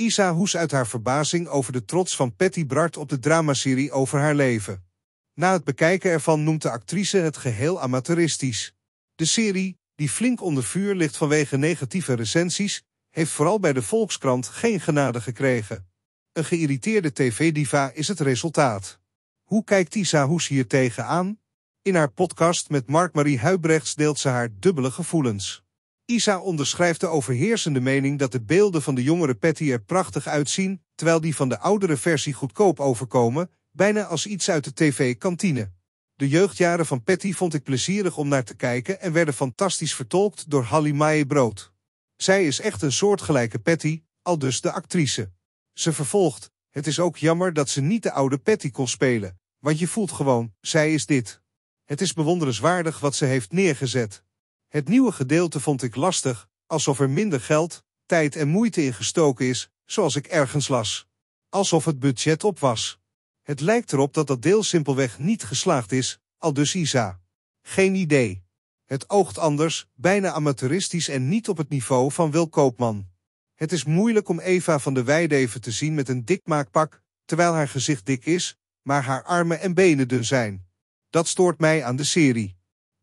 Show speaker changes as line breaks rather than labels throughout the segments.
Isa hoes uit haar verbazing over de trots van Patty Bart op de dramaserie over haar leven. Na het bekijken ervan noemt de actrice het geheel amateuristisch. De serie, die flink onder vuur ligt vanwege negatieve recensies, heeft vooral bij de Volkskrant geen genade gekregen. Een geïrriteerde tv-diva is het resultaat. Hoe kijkt Isa Hoes hier tegenaan? In haar podcast met Mark-Marie Huibrechts deelt ze haar dubbele gevoelens. Isa onderschrijft de overheersende mening dat de beelden van de jongere Patty er prachtig uitzien, terwijl die van de oudere versie goedkoop overkomen, bijna als iets uit de tv-kantine. De jeugdjaren van Patty vond ik plezierig om naar te kijken en werden fantastisch vertolkt door Hallie Mae Brood. Zij is echt een soortgelijke Patty, al dus de actrice. Ze vervolgt, het is ook jammer dat ze niet de oude Patty kon spelen, want je voelt gewoon, zij is dit. Het is bewonderenswaardig wat ze heeft neergezet. Het nieuwe gedeelte vond ik lastig, alsof er minder geld, tijd en moeite in gestoken is, zoals ik ergens las. Alsof het budget op was. Het lijkt erop dat dat deel simpelweg niet geslaagd is, al dus Isa. Geen idee. Het oogt anders, bijna amateuristisch en niet op het niveau van Wil Koopman. Het is moeilijk om Eva van de Weideven te zien met een dikmaakpak, terwijl haar gezicht dik is, maar haar armen en benen dun zijn. Dat stoort mij aan de serie.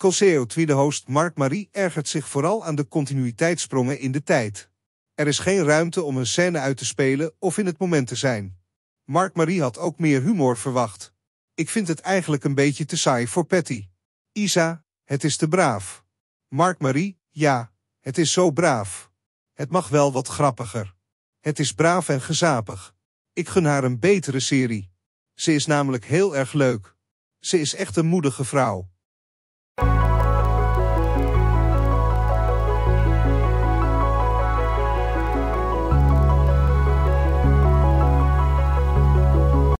Coseo Tweede-host Mark Marie ergert zich vooral aan de continuïteitssprongen in de tijd. Er is geen ruimte om een scène uit te spelen of in het moment te zijn. Mark Marie had ook meer humor verwacht. Ik vind het eigenlijk een beetje te saai voor Patty. Isa, het is te braaf. Mark Marie, ja, het is zo braaf. Het mag wel wat grappiger. Het is braaf en gezapig. Ik gun haar een betere serie. Ze is namelijk heel erg leuk. Ze is echt een moedige vrouw.